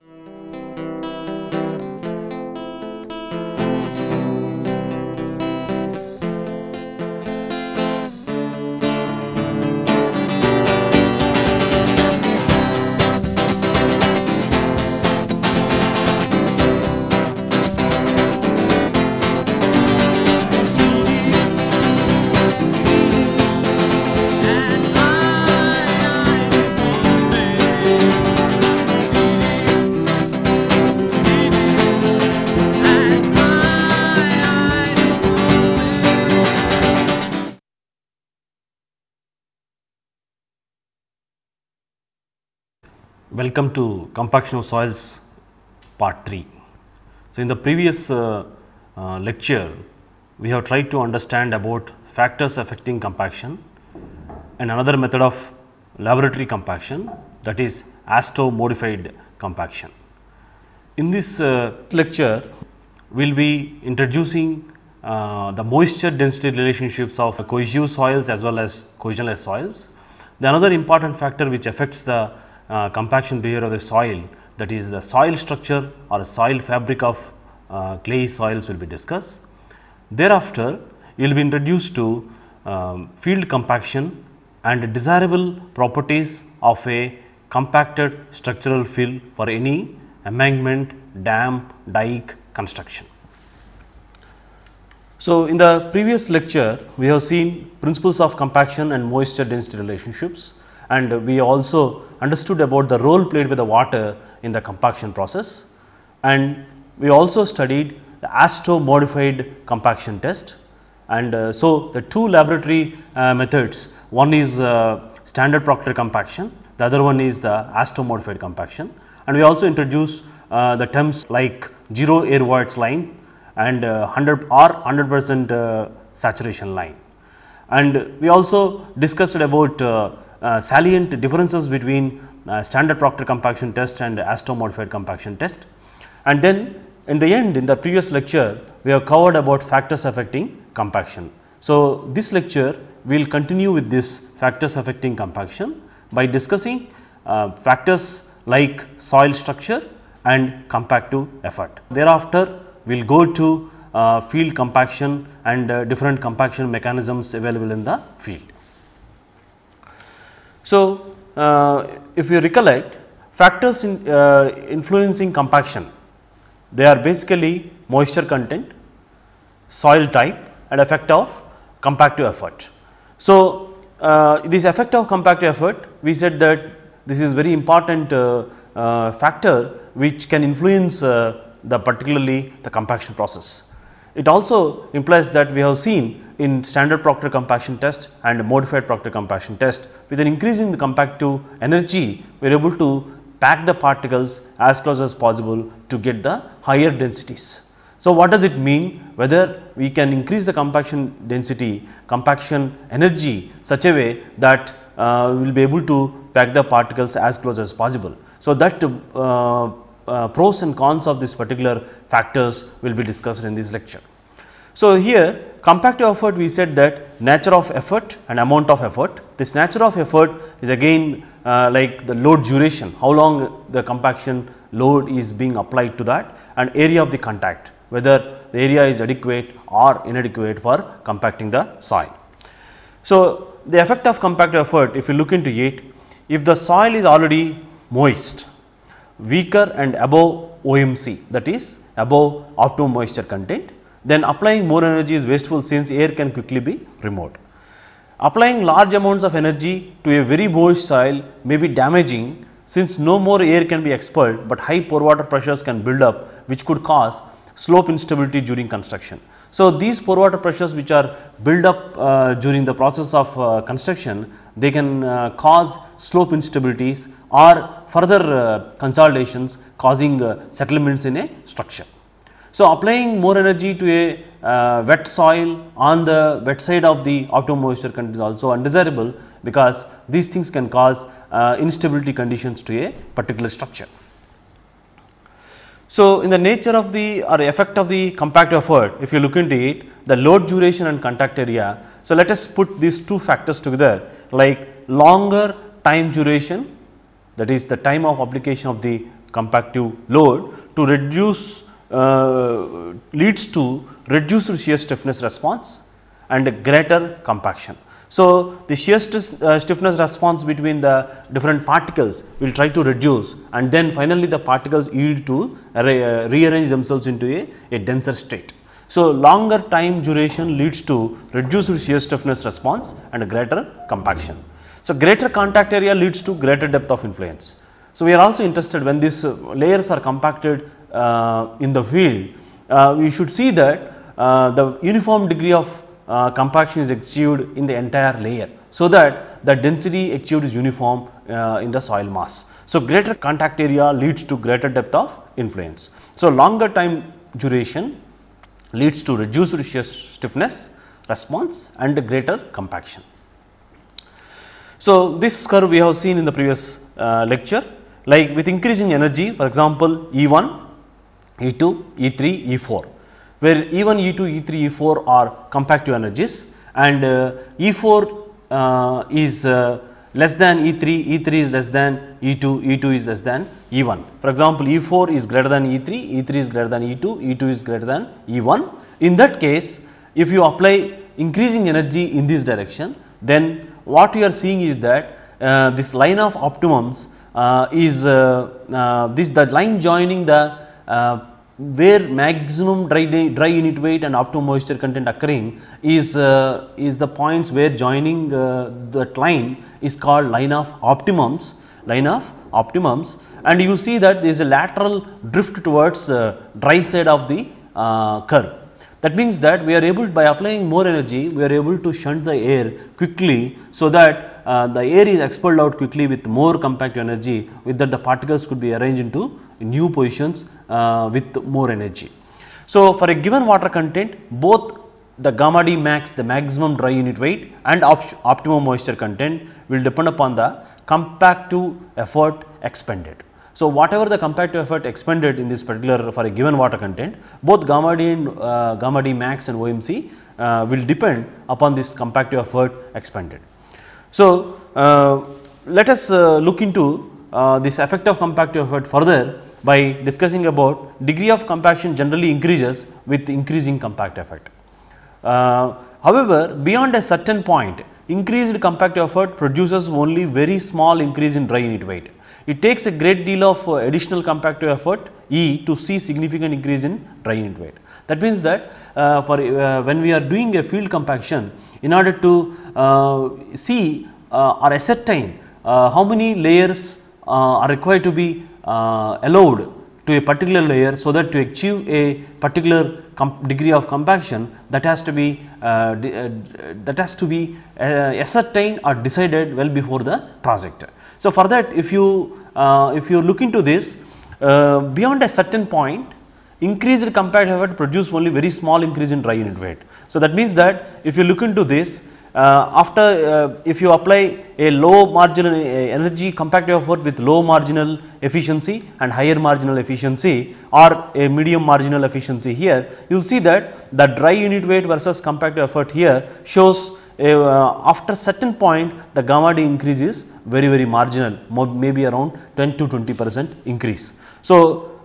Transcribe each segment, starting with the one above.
Thank you. Welcome to compaction of soils part 3. So, in the previous uh, uh, lecture we have tried to understand about factors affecting compaction and another method of laboratory compaction that is ASTO modified compaction. In this uh, lecture we will be introducing uh, the moisture density relationships of cohesive soils as well as cohesionless soils. The another important factor which affects the uh, compaction behavior of the soil that is the soil structure or soil fabric of uh, clay soils will be discussed. Thereafter, you will be introduced to um, field compaction and desirable properties of a compacted structural fill for any embankment, dam, dike construction. So, in the previous lecture, we have seen principles of compaction and moisture density relationships and we also understood about the role played by the water in the compaction process and we also studied the ASTO modified compaction test and uh, so the two laboratory uh, methods one is uh, standard Proctor compaction the other one is the ASTO modified compaction and we also introduced uh, the terms like 0 air voids line and 100 uh, or 100 percent uh, saturation line and we also discussed about uh, salient differences between uh, standard Proctor compaction test and ASTO modified compaction test. And then in the end in the previous lecture we have covered about factors affecting compaction. So, this lecture we will continue with this factors affecting compaction by discussing uh, factors like soil structure and compactive effort. Thereafter we will go to uh, field compaction and uh, different compaction mechanisms available in the field. So, uh, if you recollect factors in, uh, influencing compaction, they are basically moisture content, soil type and effect of compactive effort. So, uh, this effect of compactive effort we said that this is very important uh, uh, factor which can influence uh, the particularly the compaction process. It also implies that we have seen in standard Proctor compaction test and modified Proctor compaction test with an increase in the compactive energy we are able to pack the particles as close as possible to get the higher densities. So, what does it mean whether we can increase the compaction density compaction energy such a way that uh, we will be able to pack the particles as close as possible. So, that uh, uh, pros and cons of these particular factors will be discussed in this lecture. So, here compactive effort we said that nature of effort and amount of effort. This nature of effort is again uh, like the load duration, how long the compaction load is being applied to that and area of the contact, whether the area is adequate or inadequate for compacting the soil. So, the effect of compactive effort if you look into it, if the soil is already moist weaker and above OMC that is above optimum moisture content then applying more energy is wasteful since air can quickly be removed. Applying large amounts of energy to a very moist soil may be damaging since no more air can be expelled, but high pore water pressures can build up which could cause slope instability during construction. So, these pore water pressures which are built up uh, during the process of uh, construction, they can uh, cause slope instabilities or further uh, consolidations causing uh, settlements in a structure. So, applying more energy to a uh, wet soil on the wet side of the optimum moisture condition is also undesirable because these things can cause instability conditions to a particular structure. So, in the nature of the or effect of the compact effort, if you look into it, the load duration and contact area. So, let us put these two factors together like longer time duration that is the time of application of the compactive load to reduce uh, leads to reduced shear stiffness response and greater compaction. So, the shear st uh, stiffness response between the different particles will try to reduce and then finally, the particles yield to re uh, rearrange themselves into a, a denser state. So, longer time duration leads to reduced shear stiffness response and greater compaction. So, greater contact area leads to greater depth of influence. So, we are also interested when these uh, layers are compacted uh, in the field, uh, we should see that the uniform degree of uh, compaction is achieved in the entire layer so that the density achieved is uniform uh, in the soil mass. So, greater contact area leads to greater depth of influence. So, longer time duration leads to reduced shear stiffness response and greater compaction. So, this curve we have seen in the previous uh, lecture like with increasing energy for example, E1, E2, E3, E4 where E1, E2, E3, E4 are compactive energies and uh, E4 uh, uh, is less than E3, E3 is less than E2, E2 is less than E1. For example, E4 is greater than E3, E3 is greater than E2, E2 is greater than E1. In that case, if you apply increasing energy in this direction, then what you are seeing is that uh, this line of optimums uh, is uh, this the line joining the where maximum dry, dry unit weight and optimum moisture content occurring is, uh, is the points where joining uh, that line is called line of optimums, line of optimums and you see that there is a lateral drift towards uh, dry side of the uh, curve. That means that we are able by applying more energy, we are able to shunt the air quickly so that uh, the air is expelled out quickly with more compact energy with that the particles could be arranged into new positions uh, with more energy. So, for a given water content both the gamma D max the maximum dry unit weight and op optimum moisture content will depend upon the compactive effort expended. So, whatever the compactive effort expended in this particular for a given water content, both gamma D and uh, gamma D max and OMC uh, will depend upon this compactive effort expended. So, uh, let us uh, look into uh, this effect of compactive effort further by discussing about degree of compaction generally increases with increasing compact effort. Uh, however, beyond a certain point increased compactive effort produces only very small increase in dry unit weight. It takes a great deal of uh, additional compactive effort E to see significant increase in dry unit weight. That means that uh, for uh, when we are doing a field compaction in order to uh, see uh, or ascertain uh, how many layers uh, are required to be allowed to a particular layer so that to achieve a particular degree of compaction that has to be that has to be ascertained or decided well before the project. So, for that if you if you look into this beyond a certain point increased compact effort produce only very small increase in dry unit weight. So, that means that if you look into this uh, after uh, if you apply a low marginal uh, energy compact effort with low marginal efficiency and higher marginal efficiency or a medium marginal efficiency here, you will see that the dry unit weight versus compact effort here shows a, uh, uh, after certain point the gamma d increase is very very marginal maybe around 10 to 20 percent increase. So,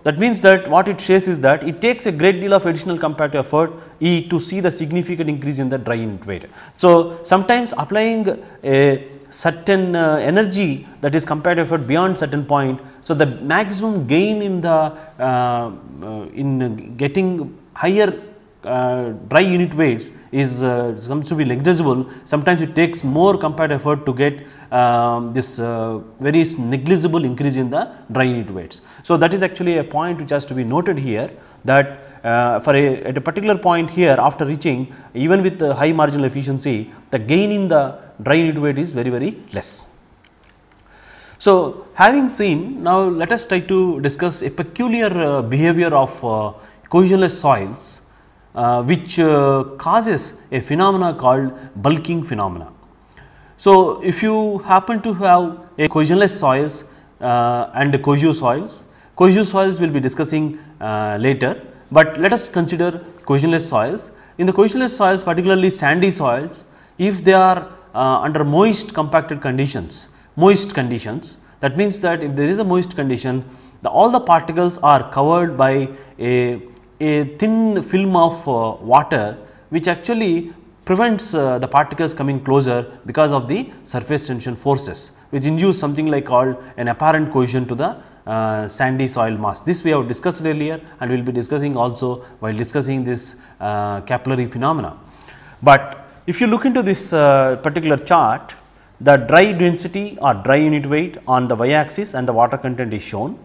that means that what it says is that it takes a great deal of additional comparative effort E to see the significant increase in the dry unit weight. So, sometimes applying a certain uh, energy that is comparative effort beyond certain point. So, the maximum gain in the uh, uh, in getting higher uh, dry unit weights is uh, comes to be negligible, sometimes it takes more compared effort to get um, this uh, very negligible increase in the dry unit weights. So, that is actually a point which has to be noted here that uh, for a, at a particular point here after reaching even with high marginal efficiency the gain in the dry unit weight is very very less. So, having seen now let us try to discuss a peculiar uh, behavior of uh, cohesionless soils uh, which uh, causes a phenomena called bulking phenomena. So, if you happen to have a cohesionless soils uh, and cohesive soils, cohesive soils will be discussing uh, later, but let us consider cohesionless soils. In the cohesionless soils particularly sandy soils, if they are uh, under moist compacted conditions, moist conditions that means that if there is a moist condition, the all the particles are covered by a a thin film of uh, water which actually prevents uh, the particles coming closer because of the surface tension forces which induce something like called an apparent cohesion to the uh, sandy soil mass. This we have discussed earlier and we will be discussing also while discussing this uh, capillary phenomena. But if you look into this uh, particular chart the dry density or dry unit weight on the y axis and the water content is shown.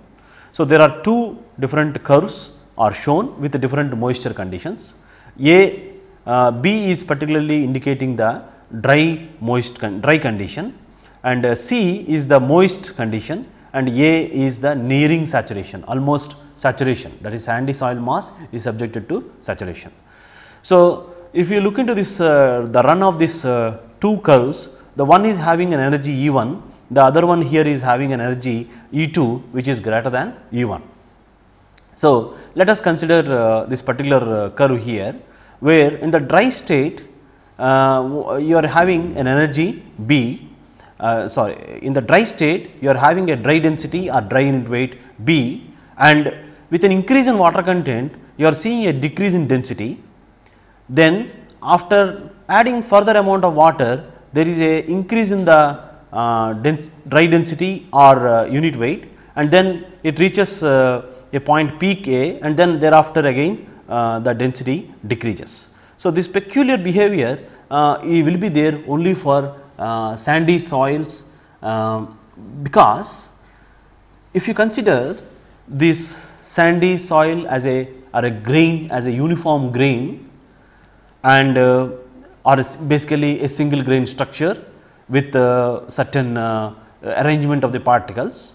So, there are two different curves are shown with different moisture conditions. A, uh, B is particularly indicating the dry moist con dry condition and uh, C is the moist condition and A is the nearing saturation almost saturation that is sandy soil mass is subjected to saturation. So, if you look into this uh, the run of these uh, two curves the one is having an energy E 1 the other one here is having an energy E 2 which is greater than E 1. So, let us consider uh, this particular uh, curve here, where in the dry state uh, you are having an energy B, uh, sorry in the dry state you are having a dry density or dry unit weight B and with an increase in water content you are seeing a decrease in density. Then after adding further amount of water there is a increase in the uh, dens dry density or uh, unit weight and then it reaches uh, a point peak A and then thereafter again uh, the density decreases. So, this peculiar behavior uh, will be there only for uh, sandy soils um, because if you consider this sandy soil as a or a grain as a uniform grain and uh, or basically a single grain structure with uh, certain uh, arrangement of the particles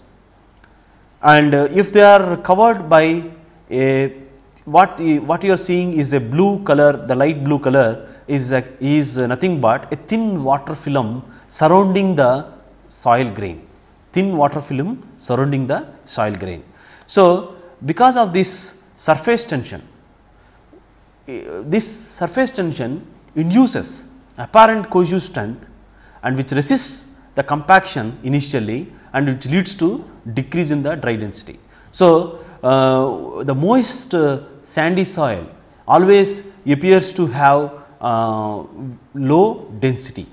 and uh, if they are covered by a what what you are seeing is a blue color the light blue color is a, is nothing but a thin water film surrounding the soil grain thin water film surrounding the soil grain. So, because of this surface tension eh, this surface tension induces apparent cohesive strength and which resists the compaction initially and which leads to decrease in the dry density. So, uh, the moist uh, sandy soil always appears to have uh, low density.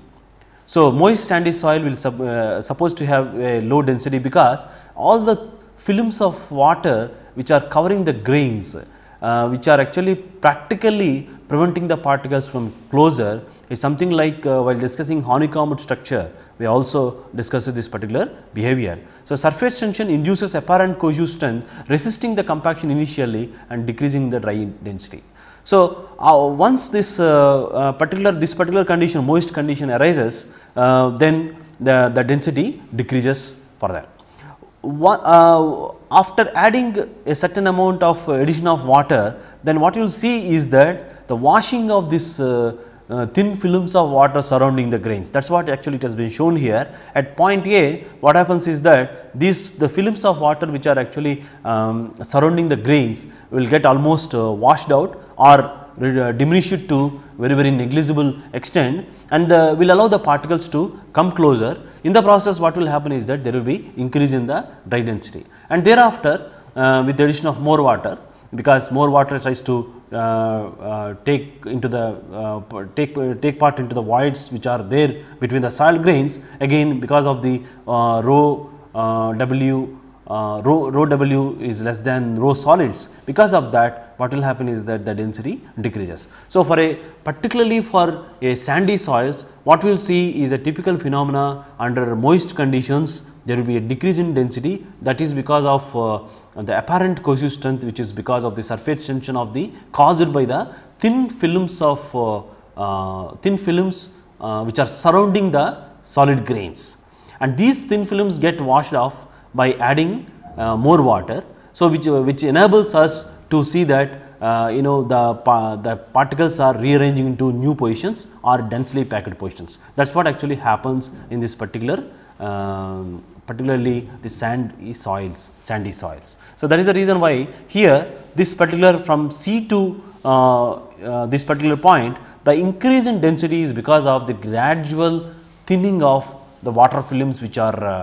So, moist sandy soil will sub, uh, supposed to have a low density because all the films of water which are covering the grains uh, which are actually practically preventing the particles from closer it's something like uh, while discussing honeycomb structure, we also discussed this particular behavior. So, surface tension induces apparent cohesive strength resisting the compaction initially and decreasing the dry density. So, uh, once this uh, uh particular this particular condition moist condition arises, uh, then the, the density decreases further. One, uh, after adding a certain amount of addition of water, then what you will see is that the washing of this uh, uh, thin films of water surrounding the grains. That is what actually it has been shown here. At point A, what happens is that these the films of water which are actually um, surrounding the grains will get almost uh, washed out or uh, diminish it to very very negligible extent and will allow the particles to come closer. In the process what will happen is that there will be increase in the dry density and thereafter uh, with the addition of more water because more water tries to uh, uh, take into the uh, take take part into the voids which are there between the soil grains again because of the rho w uh, rho, rho w is less than rho solids because of that what will happen is that the density decreases. So, for a particularly for a sandy soils what we will see is a typical phenomena under moist conditions there will be a decrease in density that is because of uh, the apparent cohesive strength which is because of the surface tension of the caused by the thin films of uh, uh thin films uh, which are surrounding the solid grains. And these thin films get washed off by adding uh, more water. So, which, which enables us to see that uh, you know the, pa the particles are rearranging into new positions or densely packed positions. That is what actually happens in this particular uh, particularly the sandy eh, soils, sandy soils. So, that is the reason why here this particular from C to uh, uh, this particular point the increase in density is because of the gradual thinning of the water films which are uh,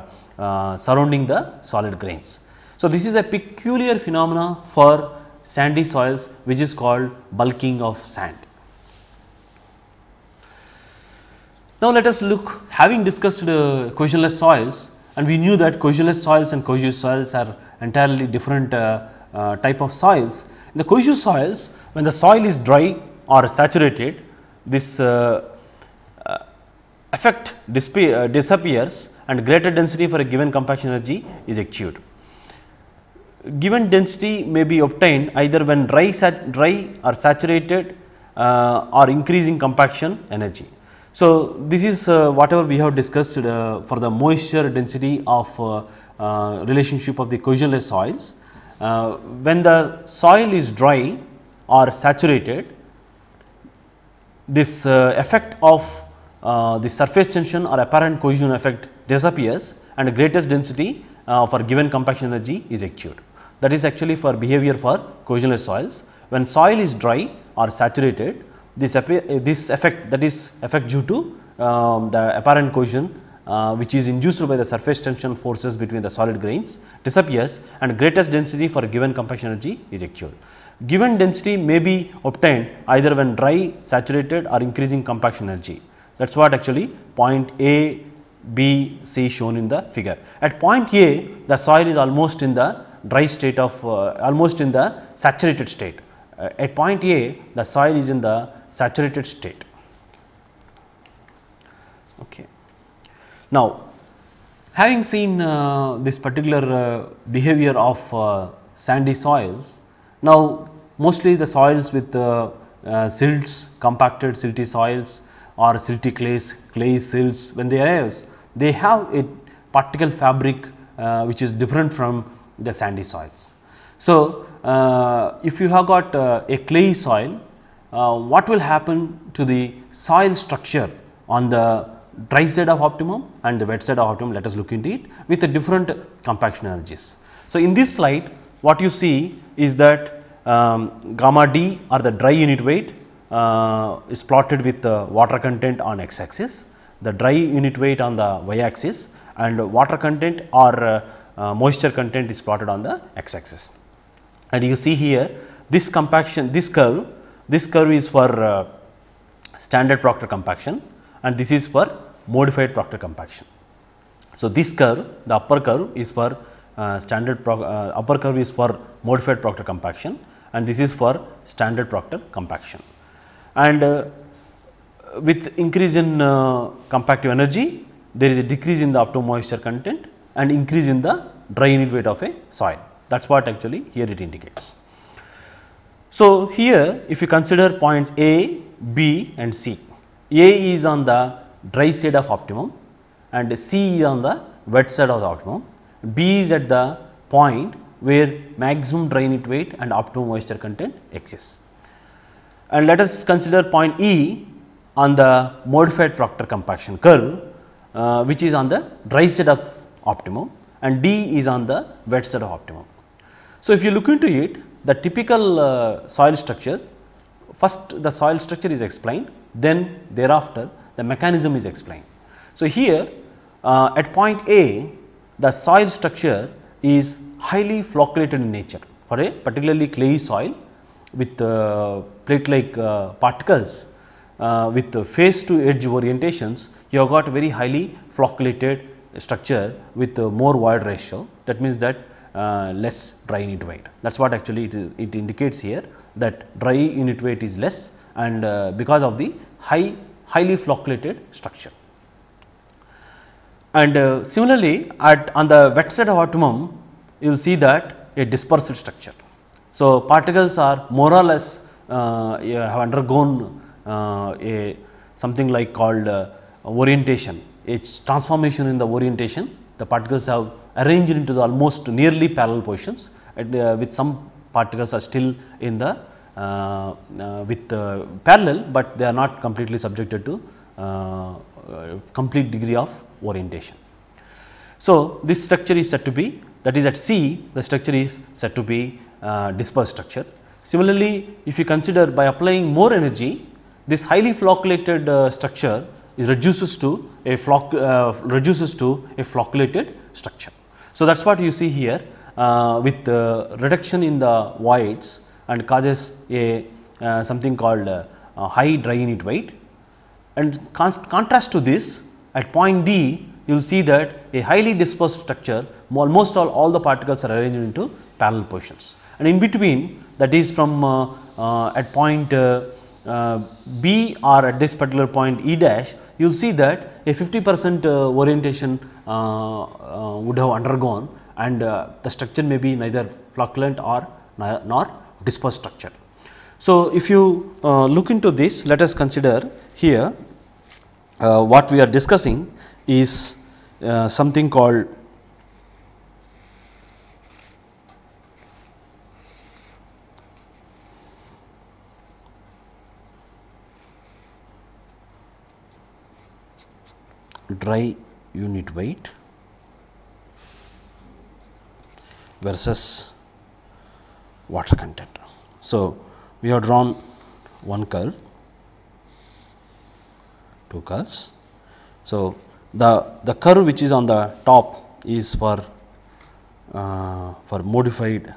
uh surrounding the solid grains. So, this is a peculiar phenomena for sandy soils which is called bulking of sand. Now, let us look having discussed uh, cohesionless soils, and we knew that cohesionless soils and cohesive soils are entirely different uh, uh, type of soils. In the cohesive soils when the soil is dry or saturated this uh, uh, effect uh, disappears and greater density for a given compaction energy is achieved. Given density may be obtained either when dry, dry or saturated or increasing compaction energy. So, this is uh, whatever we have discussed uh, for the moisture density of uh, uh relationship of the cohesionless soils. Uh, when the soil is dry or saturated, this uh, effect of the surface tension or apparent cohesion effect disappears and greatest density for given compaction energy is achieved. That is actually for behavior for cohesionless soils. When soil is dry or saturated, this, eh, this effect that is effect due to um, the apparent cohesion uh, which is induced by the surface tension forces between the solid grains disappears and greatest density for a given compression energy is actual. Given density may be obtained either when dry, saturated or increasing compaction energy. That is what actually point A, B, C shown in the figure. At point A, the soil is almost in the dry state of uh, almost in the saturated state. Uh, at point A, the soil is in the saturated state. Okay. Now, having seen uh, this particular uh, behavior of uh, sandy soils, now mostly the soils with uh, silts, compacted silty soils or silty clays, clay silts when they arise, they have a particle fabric uh, which is different from the sandy soils. So, uh, if you have got uh, a clay soil uh, what will happen to the soil structure on the dry side of optimum and the wet side of optimum let us look into it with the different compaction energies. So, in this slide what you see is that um, gamma d or the dry unit weight uh, is plotted with the water content on x axis, the dry unit weight on the y axis and water content or uh, uh, moisture content is plotted on the x axis. And you see here this compaction this curve this curve is for uh, standard Proctor compaction and this is for modified Proctor compaction. So, this curve the upper curve is for uh, standard pro uh, upper curve is for modified Proctor compaction and this is for standard Proctor compaction. And uh, with increase in uh, compactive energy there is a decrease in the optimum moisture content and increase in the dry unit weight of a soil that is what actually here it indicates. So, here if you consider points A, B and C, A is on the dry side of optimum and C is on the wet side of the optimum, B is at the point where maximum drainage weight and optimum moisture content exists. And let us consider point E on the modified Proctor compaction curve uh, which is on the dry side of optimum and D is on the wet side of optimum. So, if you look into it the typical uh, soil structure, first the soil structure is explained, then thereafter the mechanism is explained. So, here uh, at point A, the soil structure is highly flocculated in nature for a particularly clay soil with uh, plate like uh, particles uh, with face to edge orientations, you have got very highly flocculated structure with uh, more void ratio. That means, that uh, less dry unit weight. That is what actually it, is, it indicates here that dry unit weight is less and uh, because of the high highly flocculated structure. And uh, similarly, at on the wet set of optimum, you will see that a dispersed structure. So, particles are more or less uh, have undergone uh, a something like called orientation, a transformation in the orientation. The particles have arranged into the almost nearly parallel positions and, uh, with some particles are still in the uh, uh with parallel, but they are not completely subjected to uh, uh, complete degree of orientation. So, this structure is said to be that is at C the structure is said to be dispersed structure. Similarly, if you consider by applying more energy this highly flocculated uh, structure is reduces to a flock uh, reduces to a flocculated structure. So, that is what you see here uh, with the reduction in the voids and causes a uh, something called uh, high dry unit weight and con contrast to this at point D you will see that a highly dispersed structure almost all, all the particles are arranged into parallel positions and in between that is from uh, uh, at point uh, B or at this particular point E dash you will see that a 50 percent orientation uh, uh, would have undergone and uh, the structure may be neither flocculent or nor dispersed structure. So, if you look into this let us consider here what we are discussing is something called dry unit weight versus water content. So, we have drawn one curve, two curves. So, the, the curve which is on the top is for uh, for modified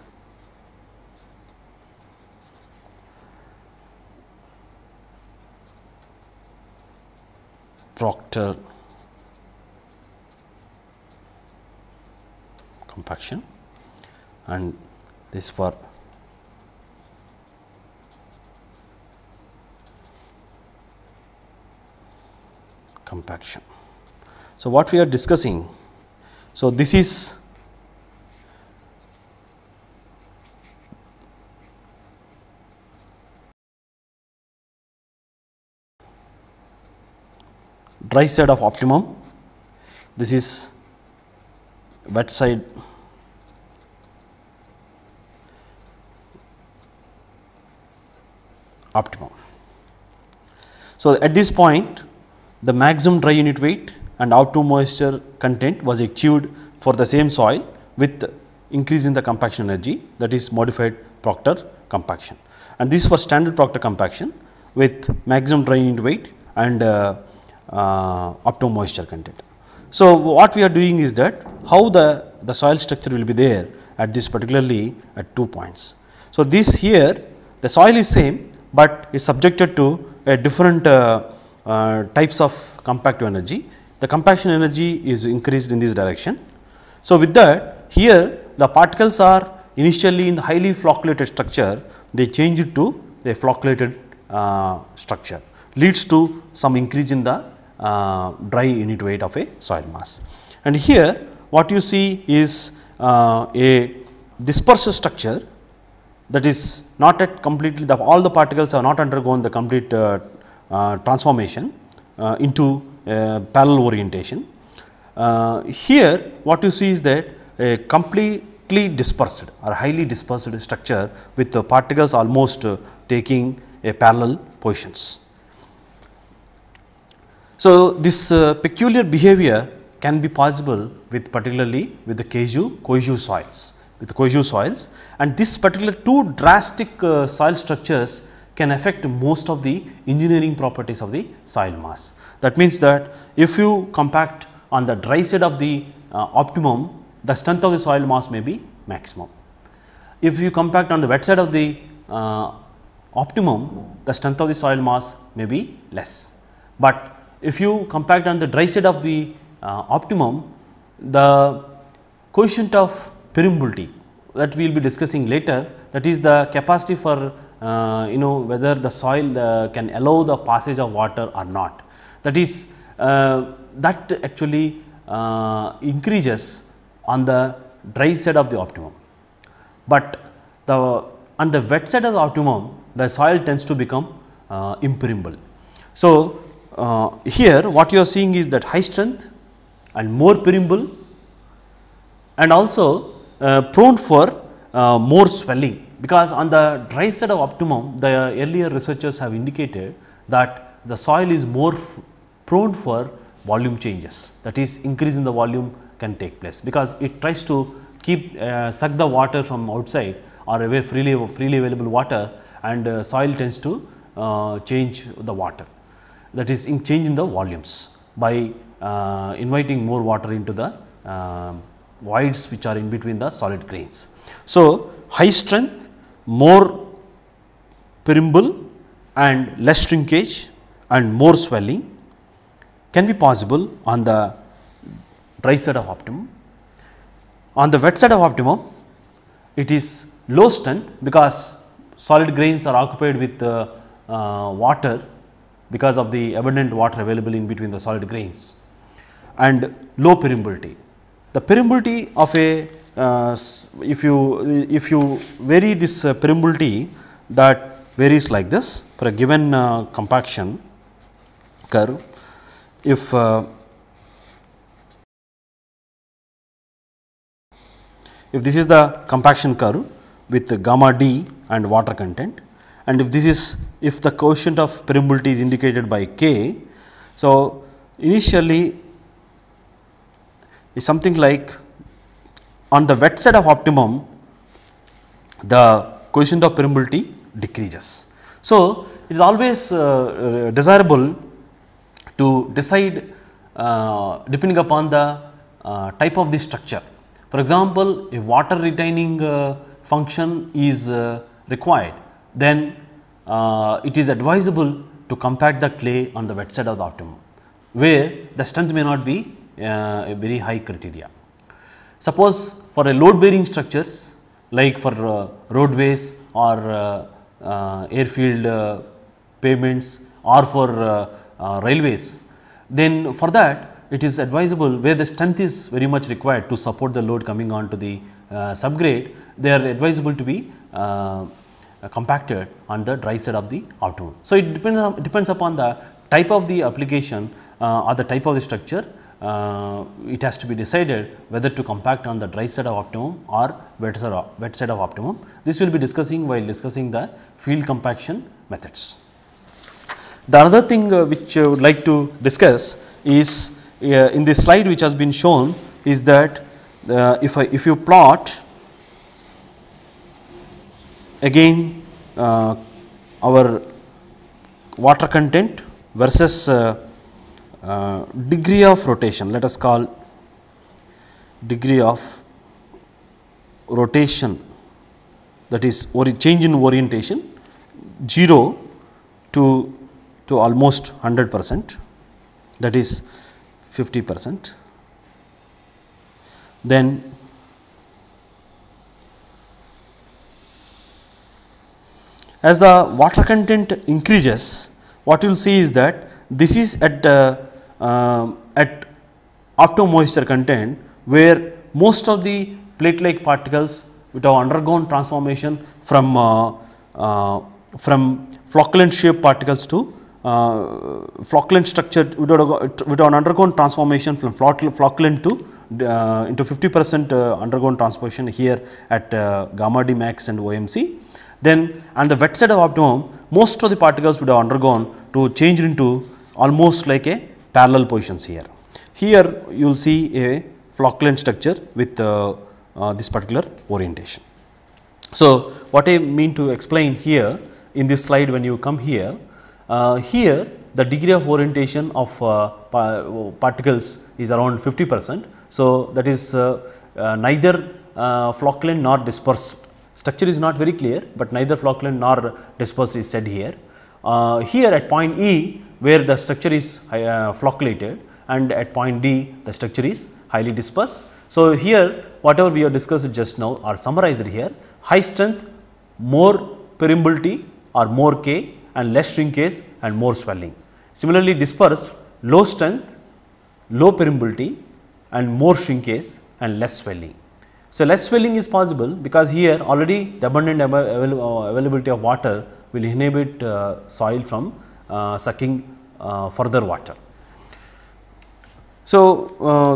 Proctor compaction and this for compaction. So, what we are discussing, so this is dry side of optimum, this is wet side optimum. So, at this point the maximum dry unit weight and optimum moisture content was achieved for the same soil with increase in the compaction energy that is modified Proctor compaction. And this was standard Proctor compaction with maximum dry unit weight and uh, uh, optimum moisture content. So, what we are doing is that how the, the soil structure will be there at this particularly at two points. So, this here the soil is same but is subjected to a different uh, uh, types of compactive energy. The compaction energy is increased in this direction. So, with that here the particles are initially in the highly flocculated structure, they change it to a flocculated uh, structure leads to some increase in the uh, dry unit weight of a soil mass. And here what you see is uh, a dispersive structure that is not at completely the, all the particles are not undergone the complete uh, uh, transformation uh, into parallel orientation. Uh, here what you see is that a completely dispersed or highly dispersed structure with the particles almost uh, taking a parallel positions. So, this uh, peculiar behavior can be possible with particularly with the casu cohesive soils with cohesive soils and this particular two drastic uh, soil structures can affect most of the engineering properties of the soil mass. That means that if you compact on the dry side of the uh, optimum, the strength of the soil mass may be maximum. If you compact on the wet side of the uh, optimum, the strength of the soil mass may be less. But if you compact on the dry side of the uh, optimum, the coefficient of permeability that we will be discussing later that is the capacity for uh, you know whether the soil uh, can allow the passage of water or not. That is uh, that actually uh, increases on the dry side of the optimum, but the on the wet side of the optimum the soil tends to become uh, impermeable. So, uh, here what you are seeing is that high strength and more permeable and also uh, prone for uh, more swelling because on the dry side of optimum the earlier researchers have indicated that the soil is more prone for volume changes that is increase in the volume can take place because it tries to keep uh, suck the water from outside or away freely freely available water and uh, soil tends to uh, change the water that is in change in the volumes by uh, inviting more water into the voids which are in between the solid grains. So, high strength, more permeable and less shrinkage and more swelling can be possible on the dry side of optimum. On the wet side of optimum, it is low strength because solid grains are occupied with uh, uh, water because of the abundant water available in between the solid grains and low permeability the permeability of a uh, if you if you vary this uh, permeability that varies like this for a given uh, compaction curve if uh, if this is the compaction curve with gamma d and water content and if this is if the quotient of permeability is indicated by k so initially is something like on the wet side of optimum, the coefficient of permeability decreases. So, it is always uh, uh, desirable to decide uh, depending upon the uh, type of the structure. For example, if water retaining uh, function is uh, required, then it is advisable to compact the clay on the wet side of the optimum, where the strength may not be uh, very high criteria. Suppose for a load bearing structures like for uh, roadways or uh, uh, airfield uh, pavements or for railways, then for that it is advisable where the strength is very much required to support the load coming on to the subgrade, they are advisable to be compacted on the dry side of the outer. So, it depends, on, depends upon the type of the application uh, or the type of the structure uh, it has to be decided whether to compact on the dry side of optimum or wet side of, wet side of optimum. This will be discussing while discussing the field compaction methods. The other thing uh, which I would like to discuss is uh, in this slide which has been shown is that uh, if, I, if you plot again uh, our water content versus uh, uh, degree of rotation let us call degree of rotation that is change in orientation 0 to, to almost 100 percent that is 50 percent. Then as the water content increases what you will see is that this is at uh, uh, at moisture content where most of the plate like particles which have undergone transformation from uh, uh from flocculent shaped particles to uh, flocculent structure would have undergone transformation from flocculent to uh, into 50 percent uh, undergone transformation here at uh, gamma D max and OMC. Then on the wet side of optimum most of the particles would have undergone to change into almost like a parallel positions here. Here you will see a flocculant structure with uh, uh, this particular orientation. So, what I mean to explain here in this slide when you come here, uh, here the degree of orientation of uh, particles is around 50 percent. So, that is uh, uh, neither flocculant nor dispersed structure is not very clear, but neither flocculant nor dispersed is said here. here at point E where the structure is uh, flocculated and at point D the structure is highly dispersed. So, here whatever we have discussed just now are summarized here high strength more permeability or more K and less shrinkage and more swelling. Similarly, dispersed low strength low permeability and more shrinkage and less swelling. So, less swelling is possible because here already the abundant uh, availability of water will inhibit uh, soil from uh, sucking uh, further water. So, uh,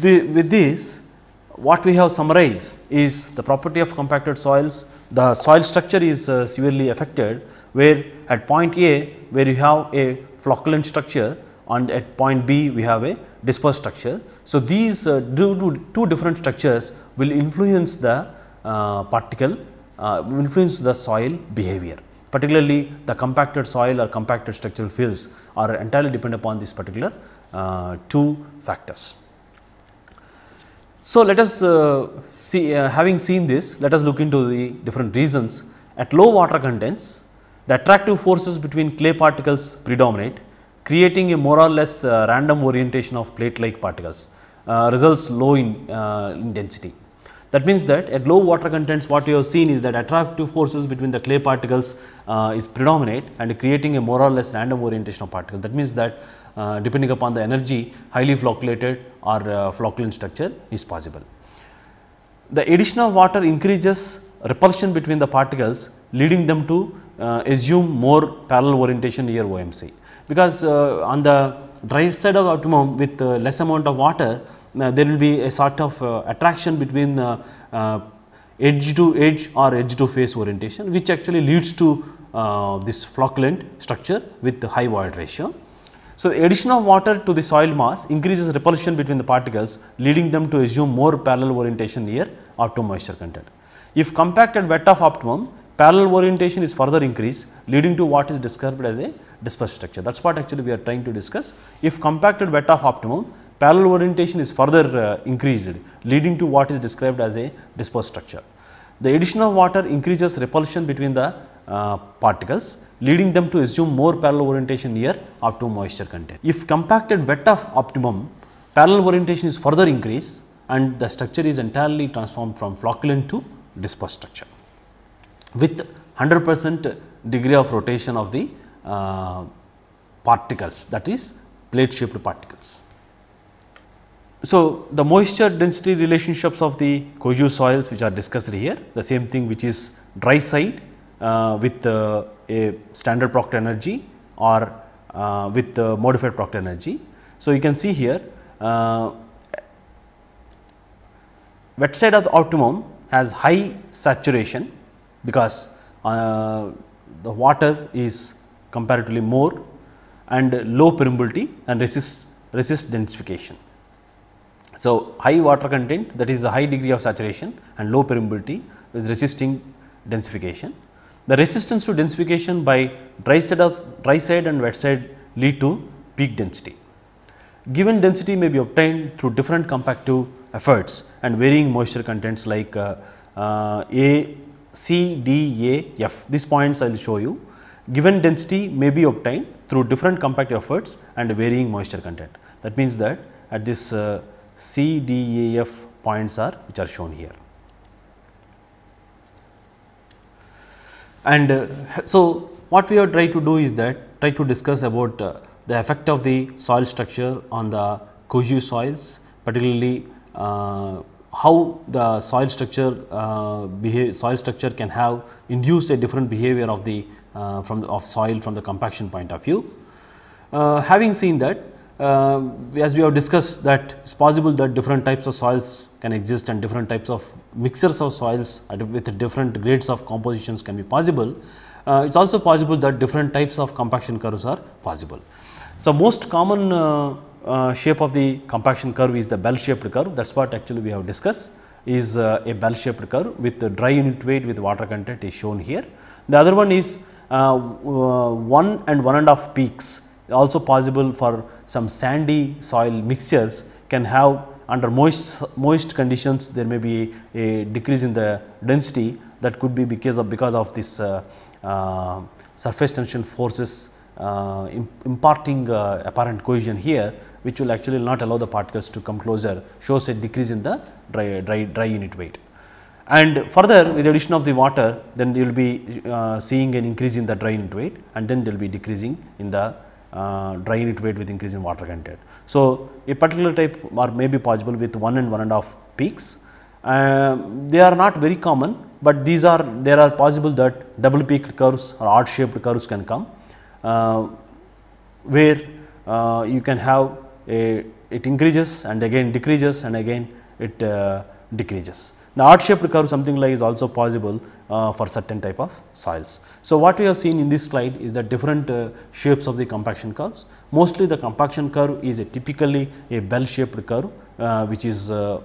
the, with this what we have summarized is the property of compacted soils, the soil structure is uh, severely affected where at point A where you have a flocculent structure and at point B we have a dispersed structure. So, these uh, two, two different structures will influence the uh, particle, influence the soil behavior. Particularly, the compacted soil or compacted structural fields are entirely dependent upon these particular uh, two factors. So, let us uh, see uh, having seen this let us look into the different reasons at low water contents the attractive forces between clay particles predominate creating a more or less uh, random orientation of plate like particles uh, results low in, uh, in density. That means that at low water contents what you have seen is that attractive forces between the clay particles uh, is predominant and creating a more or less random orientation of particle. That means that uh, depending upon the energy highly flocculated or uh, flocculent structure is possible. The addition of water increases repulsion between the particles leading them to uh, assume more parallel orientation near OMC because uh, on the dry side of the optimum with uh, less amount of water uh, there will be a sort of uh, attraction between uh, edge to edge or edge to face orientation which actually leads to this flocculent structure with the high void ratio. So, addition of water to the soil mass increases repulsion between the particles leading them to assume more parallel orientation near optimum moisture content. If compacted wet of optimum, parallel orientation is further increased leading to what is described as a dispersed structure. That is what actually we are trying to discuss. If compacted wet of optimum, parallel orientation is further uh, increased leading to what is described as a dispersed structure. The addition of water increases repulsion between the uh, particles leading them to assume more parallel orientation near optimum moisture content. If compacted wet of optimum, parallel orientation is further increased and the structure is entirely transformed from flocculent to dispersed structure with 100 percent degree of rotation of the uh, particles that is plate shaped particles. So, the moisture density relationships of the coju soils which are discussed here, the same thing which is dry side uh, with uh, a standard Proctor energy or uh, with the modified Proctor energy. So, you can see here uh, wet side of the optimum has high saturation because uh, the water is comparatively more and low permeability and resist densification. So, high water content that is the high degree of saturation and low permeability is resisting densification. The resistance to densification by dry side, of, dry side and wet side lead to peak density. Given density may be obtained through different compactive efforts and varying moisture contents like uh, uh, A, C, D, A, F. These points I will show you. Given density may be obtained through different compactive efforts and varying moisture content. That means that at this uh, CDAF points are which are shown here. And uh, so, what we are trying to do is that try to discuss about uh, the effect of the soil structure on the cohesive soils particularly uh, how the soil structure uh, behave, soil structure can have induce a different behavior of the uh, from the, of soil from the compaction point of view. Uh, having seen that uh, as we have discussed that it is possible that different types of soils can exist and different types of mixers of soils with different grades of compositions can be possible. Uh, it is also possible that different types of compaction curves are possible. So, most common uh, uh shape of the compaction curve is the bell shaped curve that is what actually we have discussed is uh, a bell shaped curve with the dry unit weight with water content is shown here. The other one is uh, 1 and 1 and peaks also possible for some sandy soil mixtures can have under moist, moist conditions there may be a, decrease in the density that could be because of because of this uh, uh, surface tension forces uh, imparting uh, apparent cohesion here which will actually not allow the particles to come closer shows a decrease in the dry, dry, dry unit weight. And further with addition of the water then you will be uh, seeing an increase in the dry unit weight and then there will be decreasing in the uh, it weight with increase in water content. So, a particular type are may be possible with 1 and 1 and half peaks. Uh, they are not very common, but these are there are possible that double peaked curves or odd shaped curves can come, uh, where uh, you can have a it increases and again decreases and again it uh, decreases. The odd shaped curve something like is also possible uh, for certain type of soils. So, what we have seen in this slide is the different uh, shapes of the compaction curves. Mostly the compaction curve is a typically a bell shaped curve uh, which is uh,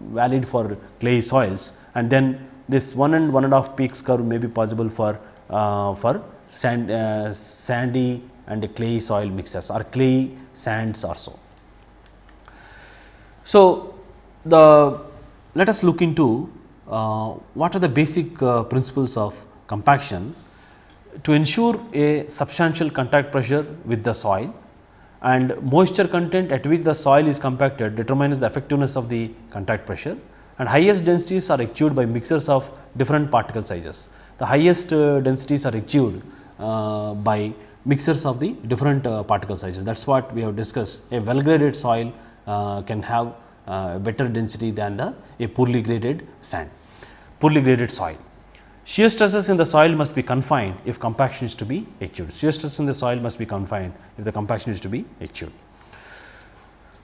valid for clay soils and then this one and one and a half peaks curve may be possible for, uh, for sand, uh, sandy and clay soil mixers or clay sands or so. So, the let us look into uh, what are the basic uh, principles of compaction to ensure a substantial contact pressure with the soil and moisture content at which the soil is compacted determines the effectiveness of the contact pressure and highest densities are achieved by mixers of different particle sizes. The highest uh, densities are achieved uh, by mixers of the different uh, particle sizes that is what we have discussed a well graded soil uh, can have uh, better density than the a poorly graded sand, poorly graded soil. Shear stresses in the soil must be confined if compaction is to be achieved. Shear stresses in the soil must be confined if the compaction is to be achieved.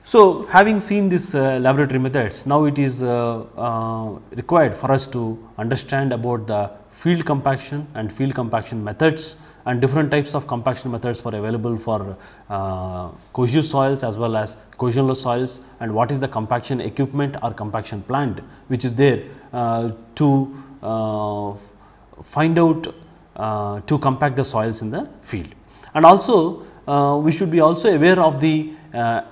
So, having seen these uh, laboratory methods, now it is uh, uh, required for us to understand about the field compaction and field compaction methods and different types of compaction methods were available for uh, cohesive soils as well as cohesionless soils and what is the compaction equipment or compaction plant which is there uh, to uh, find out uh, to compact the soils in the field. And also uh, we should be also aware of the uh,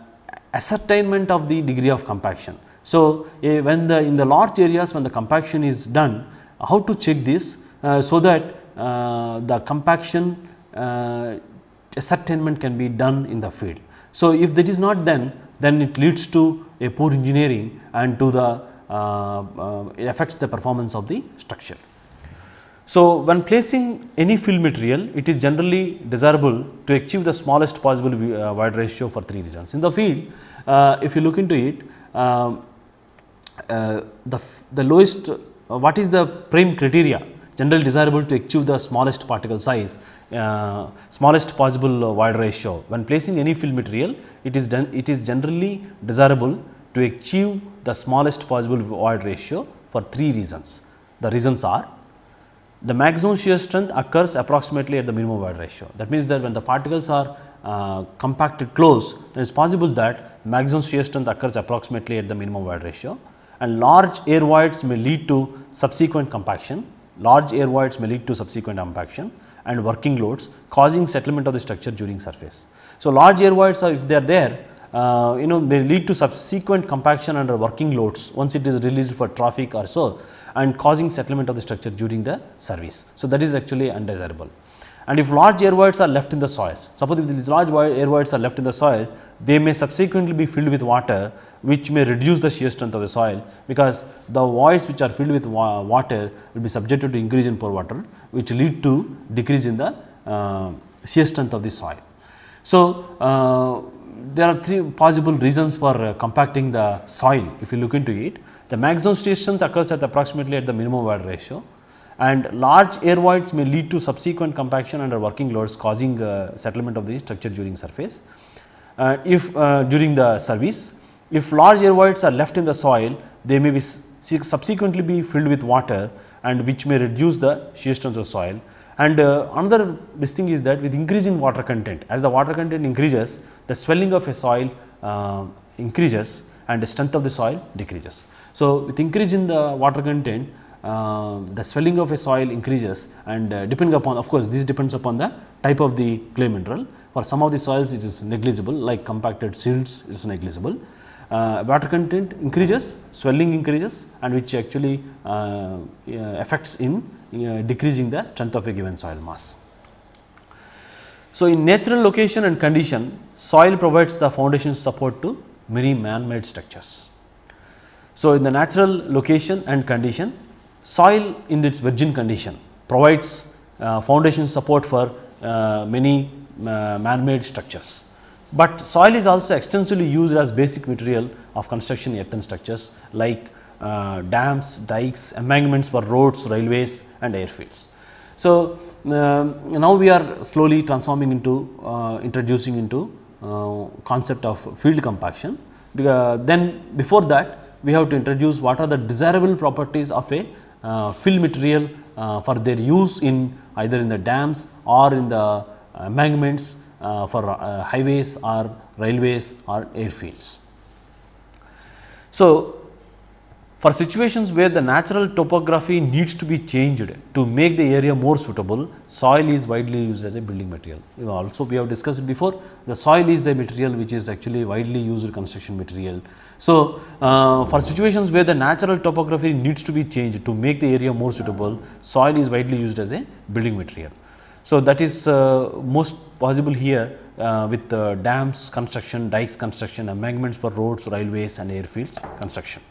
ascertainment of the degree of compaction. So, eh, when the in the large areas when the compaction is done how to check this so that uh, the compaction uh, ascertainment can be done in the field. So, if that is not done then it leads to a poor engineering and to the it uh, affects the performance of the structure. So, when placing any fill material, it is generally desirable to achieve the smallest possible uh, void ratio for three reasons. In the field, uh, if you look into it, um, uh, the, the lowest, what is the prime criteria generally desirable to achieve the smallest particle size, uh, smallest possible void uh, ratio. When placing any fill material, it is, it is generally desirable to achieve the smallest possible void ratio for three reasons. The reasons are the maximum shear strength occurs approximately at the minimum void ratio. That means that when the particles are uh, compacted close, then it is possible that maximum shear strength occurs approximately at the minimum void ratio and large air voids may lead to subsequent compaction large air voids may lead to subsequent compaction and working loads causing settlement of the structure during surface. So, large air voids are if they are there uh, you know may lead to subsequent compaction under working loads once it is released for traffic or so and causing settlement of the structure during the service. So, that is actually undesirable. And if large air voids are left in the soils, suppose if these large air voids are left in the soil, they may subsequently be filled with water which may reduce the shear strength of the soil because the voids which are filled with wa water will be subjected to increase in pore water which lead to decrease in the uh, shear strength of the soil. So, uh, there are three possible reasons for uh, compacting the soil if you look into it. The maximum shear strength occurs at approximately at the minimum void ratio and large air voids may lead to subsequent compaction under working loads causing uh, settlement of the structure during surface. Uh, if uh, during the service, if large air voids are left in the soil, they may be subsequently be filled with water and which may reduce the shear strength of soil. And uh, another this thing is that with increase in water content, as the water content increases, the swelling of a soil uh, increases and the strength of the soil decreases. So, with increase in the water content, um, the swelling of a soil increases and uh, depending upon of course, this depends upon the type of the clay mineral. For some of the soils it is negligible like compacted silts is negligible. Uh, water content increases, swelling increases and which actually uh, uh, affects in uh, decreasing the strength of a given soil mass. So, in natural location and condition soil provides the foundation support to many man-made structures. So, in the natural location and condition soil in its virgin condition provides uh, foundation support for uh, many uh, man-made structures. But soil is also extensively used as basic material of construction earthen structures like uh, dams, dikes, embankments for roads, railways and airfields. So, um, now we are slowly transforming into uh, introducing into uh, concept of field compaction. then before that we have to introduce what are the desirable properties of a uh, fill material uh, for their use in either in the dams or in the uh, embankments for highways or railways or airfields. So, for situations where the natural topography needs to be changed to make the area more suitable, soil is widely used as a building material. Also, we have discussed before the soil is a material which is actually widely used construction material so, uh, for situations where the natural topography needs to be changed to make the area more suitable, soil is widely used as a building material. So, that is uh, most possible here uh, with uh, dams construction, dikes construction, embankments for roads, railways and airfields construction.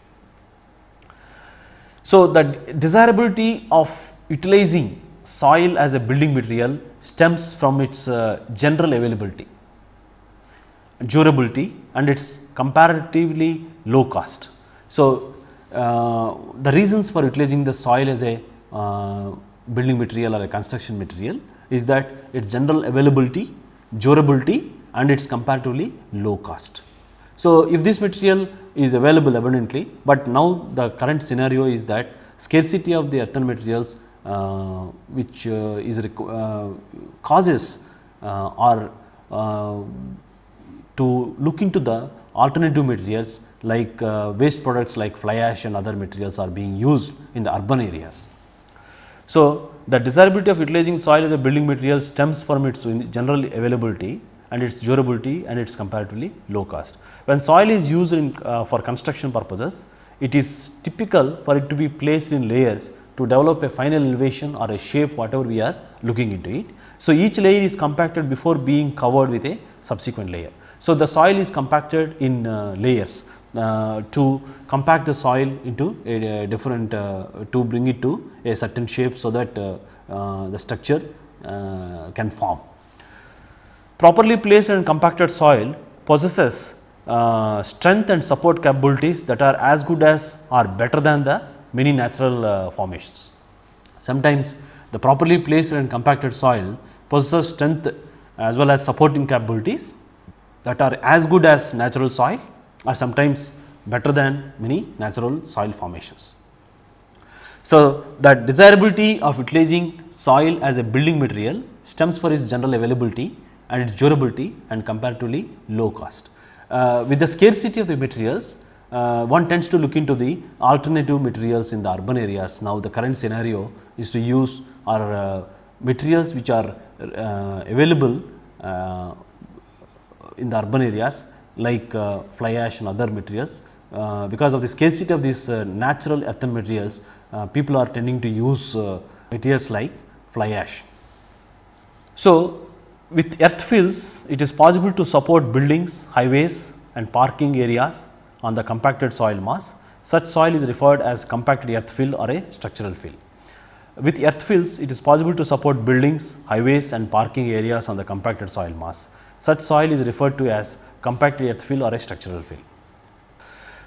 So, the desirability of utilizing soil as a building material stems from its uh, general availability durability and its comparatively low cost. So, uh, the reasons for utilizing the soil as a uh, building material or a construction material is that its general availability, durability and its comparatively low cost. So, if this material is available abundantly, but now the current scenario is that scarcity of the earthen materials uh, which uh, is uh, causes uh, or to look into the alternative materials like uh, waste products like fly ash and other materials are being used in the urban areas. So, the desirability of utilizing soil as a building material stems from its general availability and its durability and its comparatively low cost. When soil is used in, uh, for construction purposes, it is typical for it to be placed in layers to develop a final elevation or a shape whatever we are looking into it. So, each layer is compacted before being covered with a subsequent layer. So, the soil is compacted in uh, layers uh, to compact the soil into a, a different uh, to bring it to a certain shape. So, that the structure can form. Properly placed and compacted soil possesses uh, strength and support capabilities that are as good as or better than the many natural uh, formations. Sometimes the properly placed and compacted soil possesses strength as well as supporting capabilities that are as good as natural soil or sometimes better than many natural soil formations. So, the desirability of utilizing soil as a building material stems for its general availability and its durability and comparatively low cost. Uh, with the scarcity of the materials, uh, one tends to look into the alternative materials in the urban areas. Now, the current scenario is to use our uh, materials which are uh, available uh, in the urban areas like uh, fly ash and other materials. Uh, because of the scarcity of these uh, natural earthen materials, people are tending to use materials like fly ash. So, with earth fills, it is possible to support buildings, highways and parking areas on the compacted soil mass. Such soil is referred as compacted earth fill or a structural fill. With earth fills, it is possible to support buildings, highways and parking areas on the compacted soil mass. Such soil is referred to as compacted earth fill or a structural fill.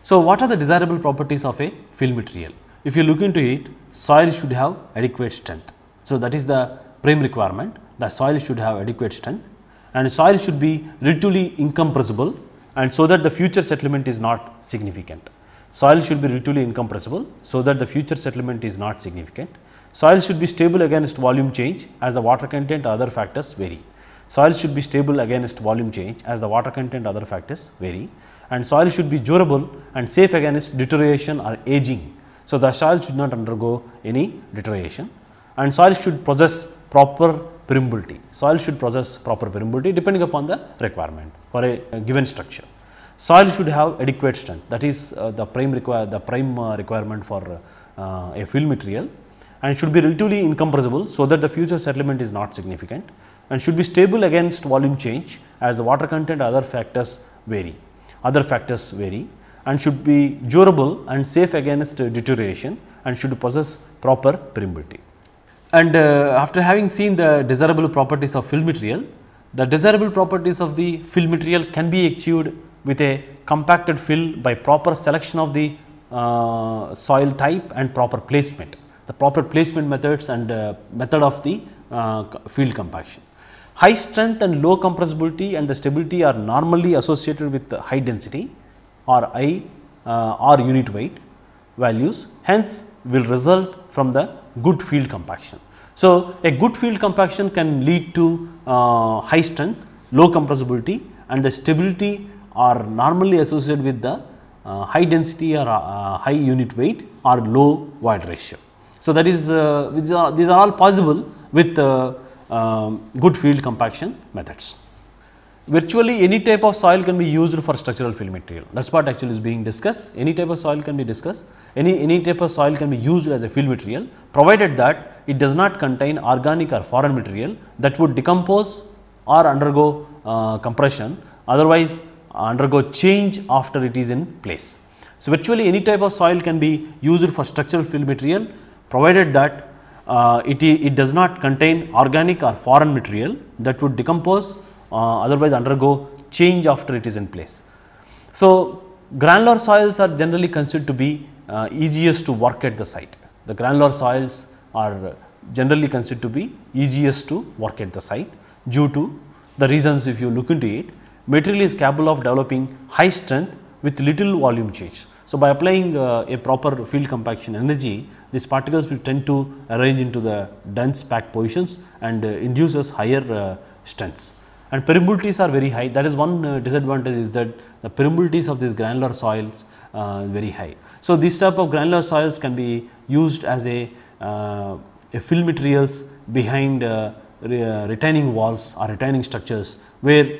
So, what are the desirable properties of a fill material? If you look into it, soil should have adequate strength. So, that is the prime requirement. The soil should have adequate strength and soil should be relatively incompressible and so that the future settlement is not significant. Soil should be relatively incompressible so that the future settlement is not significant. Soil should be stable against volume change as the water content other factors vary. Soil should be stable against volume change as the water content other factors vary and soil should be durable and safe against deterioration or aging. So, the soil should not undergo any deterioration and soil should possess proper permeability. Soil should possess proper permeability depending upon the requirement for a, given structure. Soil should have adequate strength that is uh, the prime require the prime uh, requirement for uh, a fill material and should be relatively incompressible so that the future settlement is not significant and should be stable against volume change as the water content other factors vary, other factors vary and should be durable and safe against deterioration and should possess proper permeability. And uh, after having seen the desirable properties of fill material, the desirable properties of the fill material can be achieved with a compacted fill by proper selection of the uh, soil type and proper placement, the proper placement methods and uh, method of the uh, field compaction. High strength and low compressibility and the stability are normally associated with the high density or I uh, or unit weight values hence will result from the good field compaction. So, a good field compaction can lead to uh, high strength, low compressibility and the stability are normally associated with the uh, high density or uh, high unit weight or low void ratio. So, that is uh, these, are, these are all possible with uh, um, good field compaction methods. Virtually any type of soil can be used for structural fill material that is what actually is being discussed any type of soil can be discussed any any type of soil can be used as a fill material provided that it does not contain organic or foreign material that would decompose or undergo uh, compression otherwise undergo change after it is in place. So, virtually any type of soil can be used for structural fill material provided that uh, it, it does not contain organic or foreign material that would decompose uh, otherwise undergo change after it is in place. So, granular soils are generally considered to be uh, easiest to work at the site. The granular soils are generally considered to be easiest to work at the site due to the reasons if you look into it. Material is capable of developing high strength with little volume change. So, by applying uh, a proper field compaction energy, these particles will tend to arrange into the dense packed positions and uh, induces higher uh, strengths. And permeabilities are very high that is one uh, disadvantage is that the permeabilities of these granular soils very high. So, these type of granular soils can be used as a, uh, a fill materials behind uh, re, uh, retaining walls or retaining structures where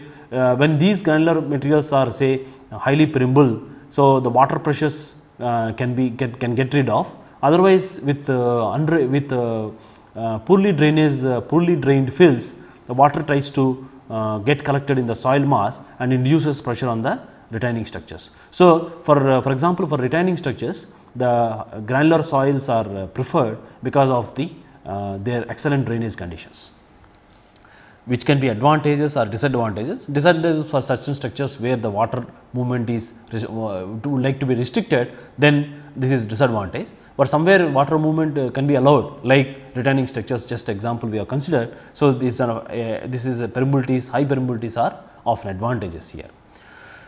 when these granular materials are say highly permeable. So, the water pressures can be get, can get rid of Otherwise, with uh, with uh, uh, poorly drainage, uh, poorly drained fields, the water tries to uh, get collected in the soil mass and induces pressure on the retaining structures. So, for uh, for example, for retaining structures, the granular soils are preferred because of the their excellent drainage conditions which can be advantages or disadvantages. Disadvantages for such structures where the water movement is uh, like to be restricted, then this is disadvantage. But somewhere water movement uh, can be allowed like retaining structures just example we have considered. So, this, uh, uh, this is a permeabilities, high permeabilities are often advantages here.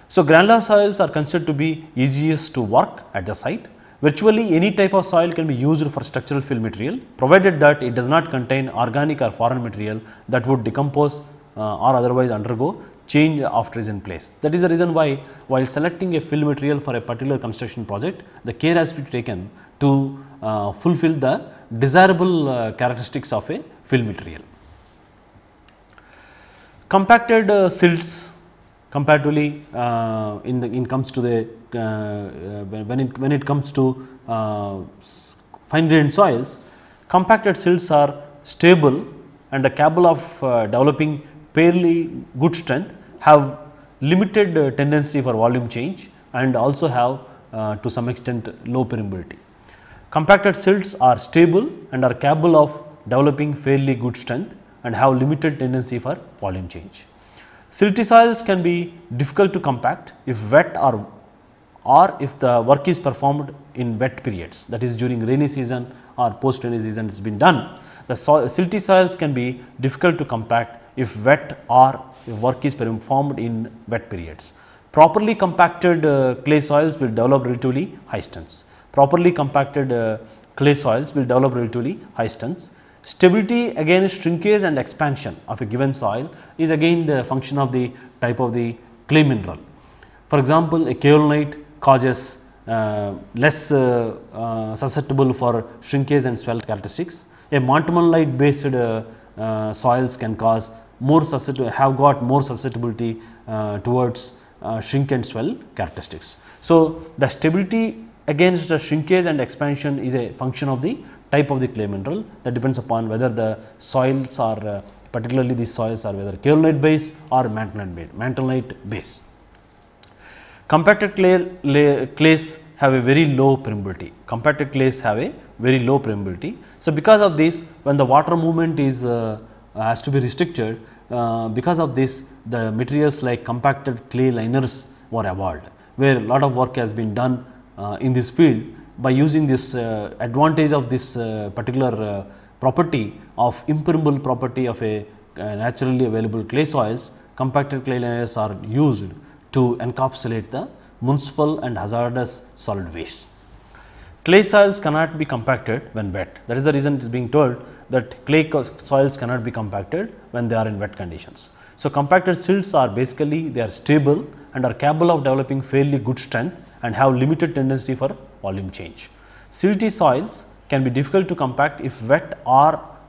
So, granular soils are considered to be easiest to work at the site Virtually any type of soil can be used for structural fill material provided that it does not contain organic or foreign material that would decompose uh, or otherwise undergo change after is in place. That is the reason why while selecting a fill material for a particular construction project, the care has to be taken to uh, fulfill the desirable uh, characteristics of a fill material. Compacted uh, silts comparatively uh, in the in comes to the uh, uh when it when it comes to uh, fine grained soils compacted silts are stable and are capable of uh, developing fairly good strength have limited uh, tendency for volume change and also have to some extent low permeability compacted silts are stable and are capable of developing fairly good strength and have limited tendency for volume change Silty soils can be difficult to compact if wet or or if the work is performed in wet periods that is during rainy season or post rainy season it has been done. The soil, silty soils can be difficult to compact if wet or if work is performed in wet periods. Properly compacted uh, clay soils will develop relatively high strengths. Properly compacted uh, clay soils will develop relatively high strengths Stability again shrinkage and expansion of a given soil is again the function of the type of the clay mineral. For example, a kaolinite causes uh, less uh, uh, susceptible for shrinkage and swell characteristics. A montmorillonite based uh, uh, soils can cause more susceptible have got more susceptibility uh, towards shrink and swell characteristics. So, the stability against the shrinkage and expansion is a function of the type of the clay mineral that depends upon whether the soils are uh, particularly these soils are whether kaolinite base or mantelite, based. base. Compacted clay, lay, clays have a very low permeability, compacted clays have a very low permeability. So, because of this when the water movement is uh, uh, has to be restricted uh, because of this the materials like compacted clay liners were evolved where a lot of work has been done uh, in this field by using this uh, advantage of this uh, particular uh, property of impermeable property of a uh, naturally available clay soils, compacted clay layers are used to encapsulate the municipal and hazardous solid waste. Clay soils cannot be compacted when wet. That is the reason it is being told that clay soils cannot be compacted when they are in wet conditions. So, compacted silts are basically they are stable and are capable of developing fairly good strength and have limited tendency for volume change. Silty soils can be difficult to compact if wet or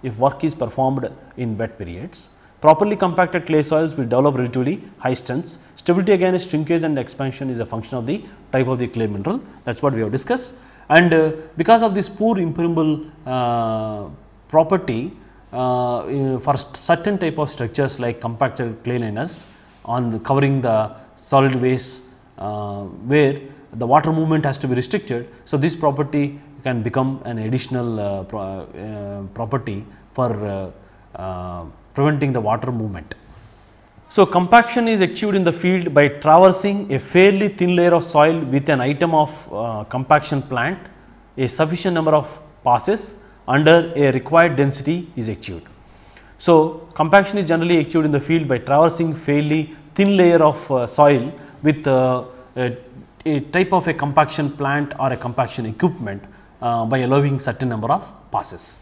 if work is performed in wet periods. Properly compacted clay soils will develop relatively high strengths. Stability again is shrinkage and expansion is a function of the type of the clay mineral that is what we have discussed. And uh, because of this poor impermeable uh, property uh, for certain type of structures like compacted clay liners on the covering the solid waste uh, where the water movement has to be restricted. So, this property can become an additional uh, pro uh, property for uh, preventing the water movement. So, compaction is achieved in the field by traversing a fairly thin layer of soil with an item of uh, compaction plant, a sufficient number of passes under a required density is achieved. So, compaction is generally achieved in the field by traversing fairly thin layer of uh, soil with uh, a type of a compaction plant or a compaction equipment uh, by allowing certain number of passes.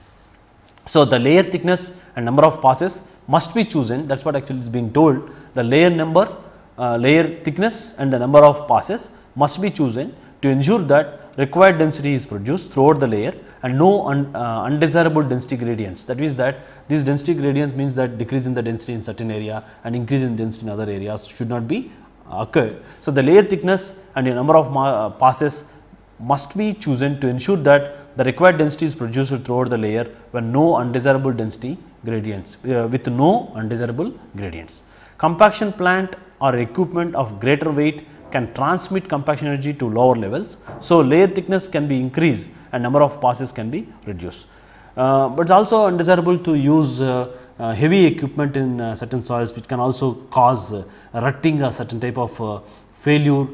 So, the layer thickness and number of passes must be chosen that is what actually is being told the layer number, uh, layer thickness and the number of passes must be chosen to ensure that required density is produced throughout the layer and no un, uh, undesirable density gradients. That means that these density gradients means that decrease in the density in certain area and increase in density in other areas should not be occur. So, the layer thickness and the number of uh, passes must be chosen to ensure that the required density is produced throughout the layer when no undesirable density gradients uh, with no undesirable gradients. Compaction plant or equipment of greater weight can transmit compaction energy to lower levels. So, layer thickness can be increased and number of passes can be reduced. Uh, but it is also undesirable to use uh, uh, heavy equipment in uh, certain soils which can also cause uh, rutting a certain type of failure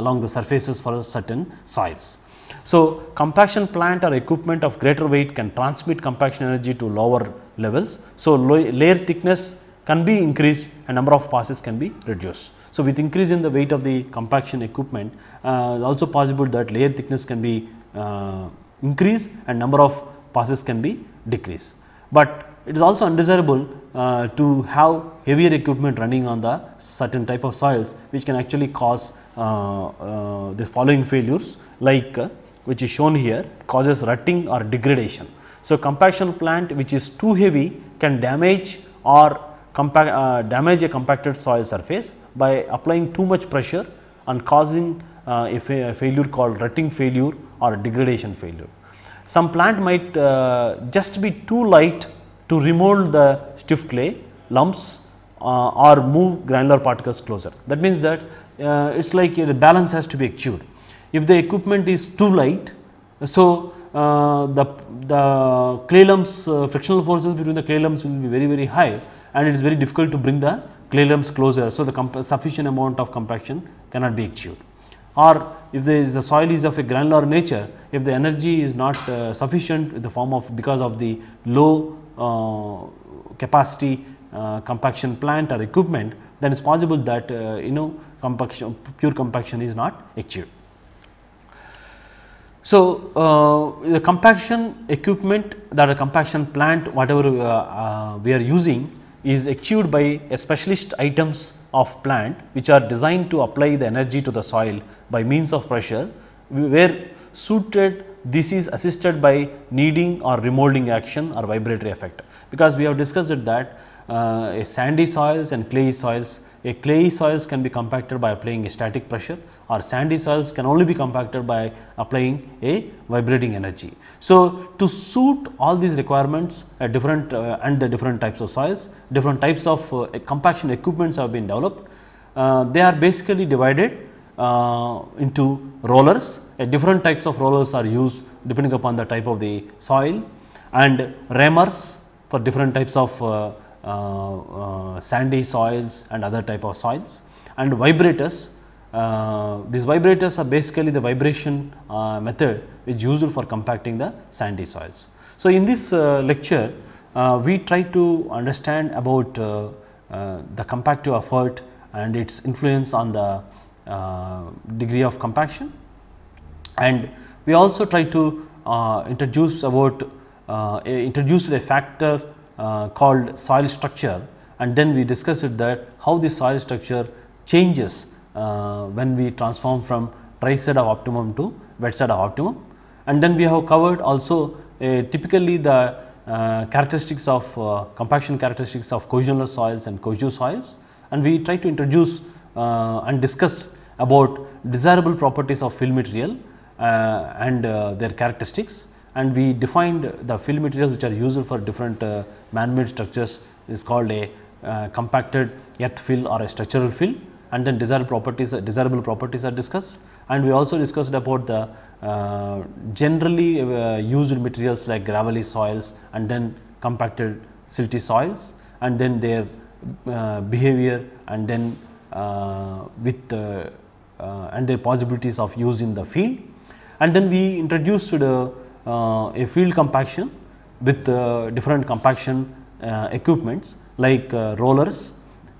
along the surfaces for certain soils. So, compaction plant or equipment of greater weight can transmit compaction energy to lower levels. So, layer thickness can be increased and number of passes can be reduced. So, with increase in the weight of the compaction equipment, uh, also possible that layer thickness can be uh, increased and number of passes can be decreased. But it is also undesirable uh, to have heavier equipment running on the certain type of soils which can actually cause uh, uh, the following failures like uh, which is shown here causes rutting or degradation. So, compaction plant which is too heavy can damage or uh, damage a compacted soil surface by applying too much pressure and causing uh, a, fa a failure called rutting failure or degradation failure. Some plant might just be too light to remold the stiff clay lumps uh, or move granular particles closer. That means that uh, it is like uh, the balance has to be achieved. If the equipment is too light, so uh, the, the clay lumps uh, frictional forces between the clay lumps will be very very high and it is very difficult to bring the clay lumps closer. So, the sufficient amount of compaction cannot be achieved or if the soil is of a granular nature, if the energy is not uh, sufficient in the form of because of the low uh, capacity uh, compaction plant or equipment, then it is possible that uh, you know compaction pure compaction is not achieved. So, uh, the compaction equipment that a compaction plant whatever uh, uh, we are using is achieved by specialist items of plant which are designed to apply the energy to the soil by means of pressure where suited this is assisted by kneading or remolding action or vibratory effect. Because we have discussed that uh, sandy soils and clayey soils, a clayey soils can be compacted by applying a static pressure or sandy soils can only be compacted by applying a vibrating energy. So, to suit all these requirements at uh, different uh, and the different types of soils, different types of uh, compaction equipments have been developed. Uh, they are basically divided uh, into rollers. Uh, different types of rollers are used depending upon the type of the soil and rammers for different types of uh, uh, uh, sandy soils and other type of soils and vibrators. Uh, these vibrators are basically the vibration method which is used for compacting the sandy soils. So, in this lecture we try to understand about the compactive effort and its influence on the uh, degree of compaction and we also try to uh, introduce about uh, a factor uh, called soil structure and then we discussed that how the soil structure changes uh, when we transform from dry set of optimum to wet set of optimum. And then we have covered also typically the uh, characteristics of compaction characteristics of cohesionless soils and cohesive soils and we try to introduce uh, and discussed about desirable properties of fill material uh, and uh, their characteristics and we defined the fill materials which are used for different uh, man-made structures is called a uh, compacted earth fill or a structural fill and then desirable properties uh, desirable properties are discussed and we also discussed about the generally used materials like gravelly soils and then compacted silty soils and then their behavior and then uh, with uh, and the possibilities of use in the field. And then we introduced uh, a field compaction with different compaction equipments like rollers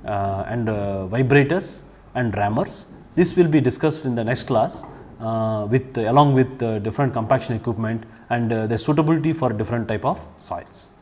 and vibrators and rammers. This will be discussed in the next class uh, with uh, along with uh, different compaction equipment and the suitability for different type of soils.